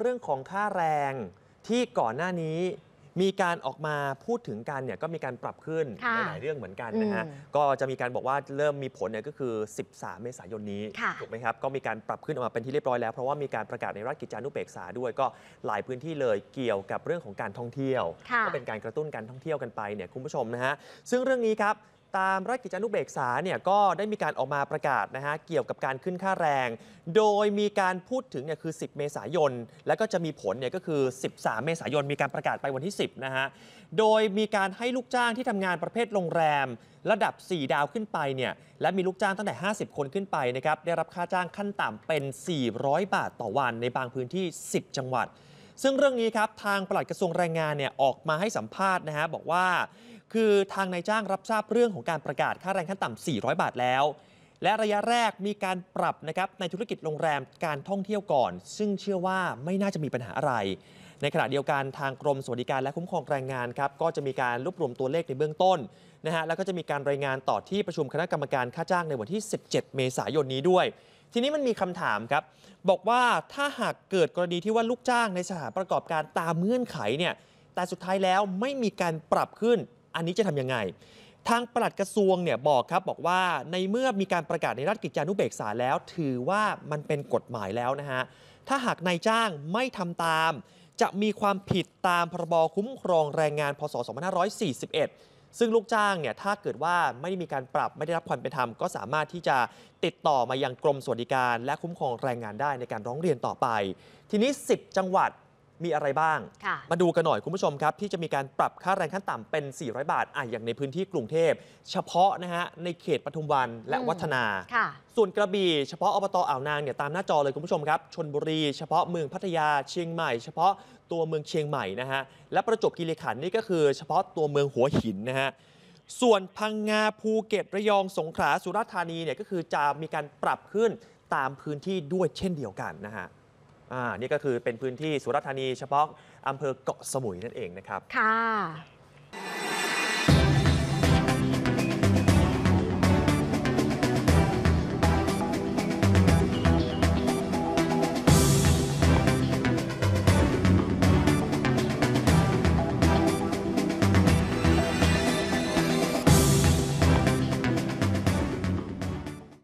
เรื่องของค่าแรงที่ก่อนหน้านี้มีการออกมาพูดถึงกันเนี่ยก็มีการปรับขึ้นในหลายเรื่องเหมือนกันนะฮะก็จะมีการบอกว่าเริ่มมีผลเนี่ยก็คือ 13 เมษายนนี้ถูกไหมครับก็มีการปรับขึ้นออกมาเป็นที่เรียบร้อยแล้ว เพราะว่ามีการประกาศในรัฐกิจจานุเบกษาด้วย ก็หลายพื้นที่เลยเกี่ยวกับเรื่องของการท่องเที่ยวก็เป็นการกระตุ้นการท่องเที่ยวกันไปเนี่ยคุณผู้ชมนะฮะซึ่งเรื่องนี้ครับตามรัฐกิจจานุเบกษาเนี่ยก็ได้มีการออกมาประกาศนะฮะเกี่ยวกับการขึ้นค่าแรง โดยมีการพูดถึงเนี่ยคือ 10 เมษายนแล้วก็จะมีผลเนี่ยก็คือ 13 เมษายนมีการประกาศไปวันที่ 10 นะฮะโดยมีการให้ลูกจ้างที่ทำงานประเภทโรงแรม ระดับ 4 ดาวขึ้นไปเนี่ยและมีลูกจ้างตั้งแต่ 50 คนขึ้นไปนะครับได้รับค่าจ้างขั้นต่ำเป็น 400 บาทต่อวัน ในบางพื้นที่ 10 จังหวัดซึ่งเรื่องนี้ครับทางปลัดกระทรวงแรงงานเนี่ยออกมาให้สัมภาษณ์นะฮะบอกว่าคือทางนายจ้างรับทราบเรื่องของการประกาศค่าแรงขั้นต่ำ 400 บาทแล้ว และระยะแรกมีการปรับนะครับในธุรกิจโรงแรมการท่องเที่ยวก่อน ซึ่งเชื่อว่าไม่น่าจะมีปัญหาอะไร ในขณะเดียวกันทางกรมสวัสดิการและคุ้มครองแรงงานครับก็จะมีการรวบรวมตัวเลขในเบื้องต้นนะฮะแล้วก็จะมีการรายงานต่อที่ประชุมคณะกรรมการค่าจ้างในวันที่ 17 เมษายนนี้ด้วยทีนี้มันมีคำถามครับบอกว่าถ้าหากเกิดกรณีที่ว่าลูกจ้างในสถานประกอบการตามเงื่อนไขเนี่ยแต่สุดท้ายแล้วไม่มีการปรับขึ้นอันนี้จะทํำยังไงทางปลัดกระทรวงเนี่ยบอกครับบอกว่าในเมื่อมีการประกาศในรัฐกิจจานุเบกษา แล้ว ถือว่ามันเป็นกฎหมายแล้วนะฮะ ถ้าหากนายจ้างไม่ทำตาม จะมีความผิดตามพรบคุ้มครองแรงงาน พศ 2541ซึ่งลูกจ้างเนี่ยถ้าเกิดว่าไม่ได้มีการปรับไม่ได้รับความเป็นธรรมก็สามารถที่จะติดต่อมายังกรมสวัสดิการ และคุ้มครองแรงงานได้ในการร้องเรียนต่อไป ทีนี้ 10 จังหวัดมีอะไรบ้าง มาดูกันหน่อยคุณผู้ชมครับ ที่จะมีการปรับค่าแรงขั้นต่ำเป็น 400 บาทอ่ะอย่างในพื้นที่กรุงเทพเฉพาะนะฮะในเขตปทุมวันและวัฒนา ส่วนกระบี่เฉพาะอบตอ่าวนางเนี่ยตามหน้าจอเลยคุณผู้ชมครับ ชนบุรีเฉพาะเมืองพัทยาเชียงใหม่เฉพาะตัวเมืองเชียงใหม่นะฮะและประจบกิรลขันนี่ก็คือเฉพาะตัวเมืองหัวหินนะฮะส่วนพังงาภูเก็ตระยองสงขลาสุราษฎร์ธานีเนี่ยก็คือจะมีการปรับขึ้นตามพื้นที่ด้วยเช่นเดียวกันนะฮะอ่านี่ก็คือเป็นพื้นที่สุราษฎร์ธานีเฉพาะอำเภอเกาะสมุยนั่นเองนะครับ ค่ะ